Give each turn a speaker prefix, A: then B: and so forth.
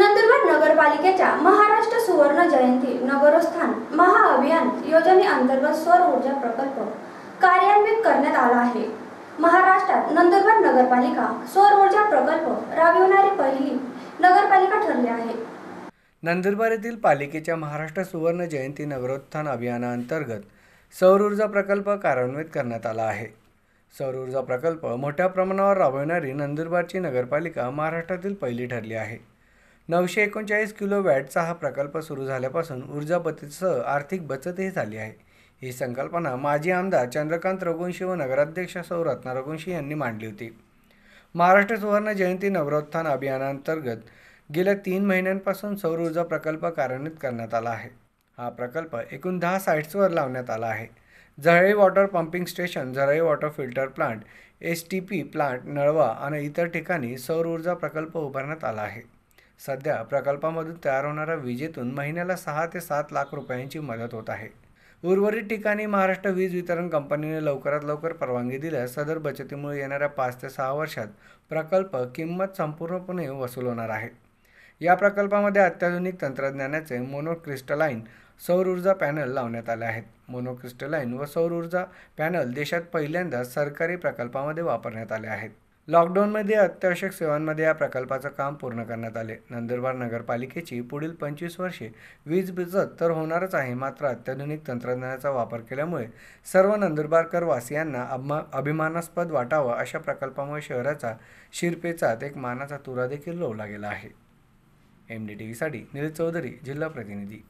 A: नंदुरबार नगरपालिकेच्या महाराष्ट्र सुवर्ण जयंती नगरोत्थान महाअभियान योजनेअंतर्गत सौर ऊर्जा प्रकल्प कार्यान्वित करण्यात आला आहे महाराष्ट्रात नंदुरबार नगरपालिका सौर ऊर्जा प्रकल्प राबविणारी पहिली नगरपालिका ठरली आहे
B: नंदुरबार येथील पालिकेच्या महाराष्ट्र सुवर्ण जयंती नगरोत्थान अभियानाअंतर्गत सौर ऊर्जा प्रकल्प कार्यान्वित करण्यात आला आहे सौर ऊर्जा प्रकल्प मोठ्या प्रमाणावर राबविणारी नंदुरबारची नगरपालिका महाराष्ट्रातील पहिली ठरली आहे नऊशे एकोणचाळीस किलो वॅटचा हा प्रकल्प सुरू झाल्यापासून ऊर्जा बचतीसह आर्थिक बचतही झाली आहे ही संकल्पना माजी आमदार चंद्रकांत रघुवंशी व नगराध्यक्ष सौरत्ना रघुवंशी यांनी मांडली होती महाराष्ट्र सुवर्ण जयंती नवरोत्थान अभियानांतर्गत गेल्या तीन महिन्यांपासून सौर ऊर्जा प्रकल्प कार्यान्वित करण्यात आला आहे हा प्रकल्प एकूण दहा साईट्सवर लावण्यात आला आहे झळई वॉटर पंपिंग स्टेशन झरळी water filter plant S T P plant नळवा आणि इतर ठिकाणी सौर ऊर्जा प्रकल्प उभारण्यात आला आहे सध्या प्रकल्पामधून तयार होणाऱ्या विजेतून महिन्याला सहा ते सात लाख रुपयांची मदत होत आहे उर्वरित ठिकाणी महाराष्ट्र वीज वितरण कंपनीने लवकरात लवकर परवानगी दिल्यास सदर बचतीमुळे येणाऱ्या पाच ते सहा वर्षात प्रकल्प किंमत संपूर्णपणे वसूल होणार आहे या प्रकल्पामध्ये अत्याधुनिक तंत्रज्ञानाचे मोनोक्रिस्टलाईन सौर ऊर्जा पॅनल लावण्यात आले आहेत मोनोक्रिस्टलाईन व सौर ऊर्जा पॅनल देशात पहिल्यांदाच सरकारी प्रकल्पामध्ये वापरण्यात आले आहेत लॉकडाऊनमध्ये अत्यावश्यक सेवांमध्ये या प्रकल्पाचं काम पूर्ण करण्यात आले नंदुरबार नगरपालिकेची पुढील पंचवीस वर्षे वीज बचत तर होणारच आहे मात्र अत्याधुनिक तंत्रज्ञानाचा वापर केल्यामुळे सर्व नंदुरबारकर वासियांना अभ अभिमानास्पद वाटावं अशा प्रकल्पामुळे शहराचा शिरपेचात एक मानाचा तुरा देखील लोवला गेला आहे एम डी टी व्हीसाठी नीरज चौधरी जिल्हा प्रतिनिधी